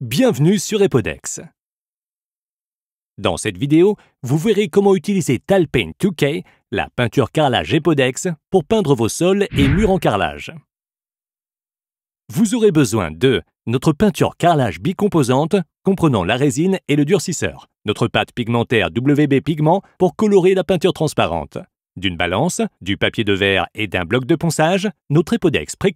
Bienvenue sur Epodex. Dans cette vidéo, vous verrez comment utiliser Talpaint 2K, la peinture carrelage Epodex, pour peindre vos sols et murs en carrelage. Vous aurez besoin de notre peinture carrelage bicomposante, comprenant la résine et le durcisseur, notre pâte pigmentaire WB Pigment pour colorer la peinture transparente, d'une balance, du papier de verre et d'un bloc de ponçage, notre épodex pré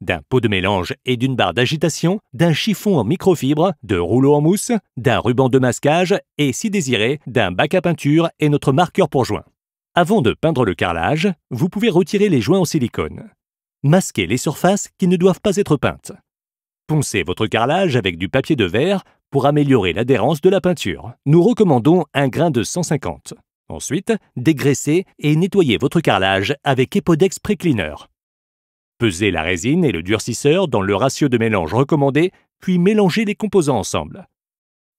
d'un pot de mélange et d'une barre d'agitation, d'un chiffon en microfibre, de rouleau en mousse, d'un ruban de masquage et, si désiré, d'un bac à peinture et notre marqueur pour joint. Avant de peindre le carrelage, vous pouvez retirer les joints en silicone. Masquez les surfaces qui ne doivent pas être peintes. Poncez votre carrelage avec du papier de verre pour améliorer l'adhérence de la peinture. Nous recommandons un grain de 150. Ensuite, dégraissez et nettoyez votre carrelage avec Epodex Precleaner. Pesez la résine et le durcisseur dans le ratio de mélange recommandé, puis mélangez les composants ensemble.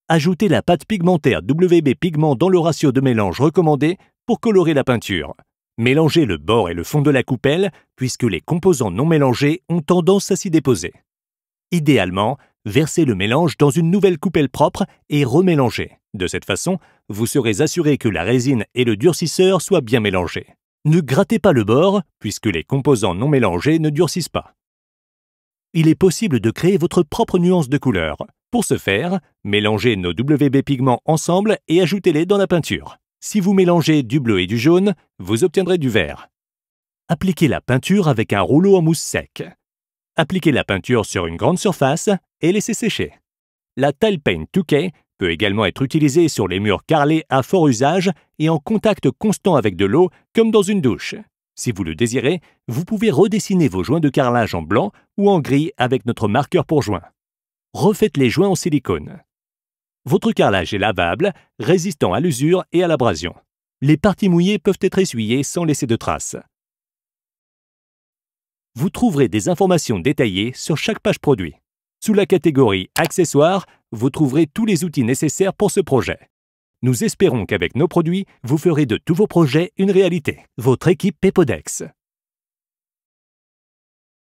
Ajoutez la pâte pigmentaire WB Pigment dans le ratio de mélange recommandé pour colorer la peinture. Mélangez le bord et le fond de la coupelle, puisque les composants non mélangés ont tendance à s'y déposer. Idéalement, versez le mélange dans une nouvelle coupelle propre et remélangez. De cette façon, vous serez assuré que la résine et le durcisseur soient bien mélangés. Ne grattez pas le bord, puisque les composants non mélangés ne durcissent pas. Il est possible de créer votre propre nuance de couleur. Pour ce faire, mélangez nos WB pigments ensemble et ajoutez-les dans la peinture. Si vous mélangez du bleu et du jaune, vous obtiendrez du vert. Appliquez la peinture avec un rouleau en mousse sec. Appliquez la peinture sur une grande surface et laissez sécher. La Tile Paint 2 peut également être utilisé sur les murs carrelés à fort usage et en contact constant avec de l'eau, comme dans une douche. Si vous le désirez, vous pouvez redessiner vos joints de carrelage en blanc ou en gris avec notre marqueur pour joints. Refaites les joints en silicone. Votre carrelage est lavable, résistant à l'usure et à l'abrasion. Les parties mouillées peuvent être essuyées sans laisser de traces. Vous trouverez des informations détaillées sur chaque page produit. Sous la catégorie Accessoires, vous trouverez tous les outils nécessaires pour ce projet. Nous espérons qu'avec nos produits, vous ferez de tous vos projets une réalité. Votre équipe Pepodex.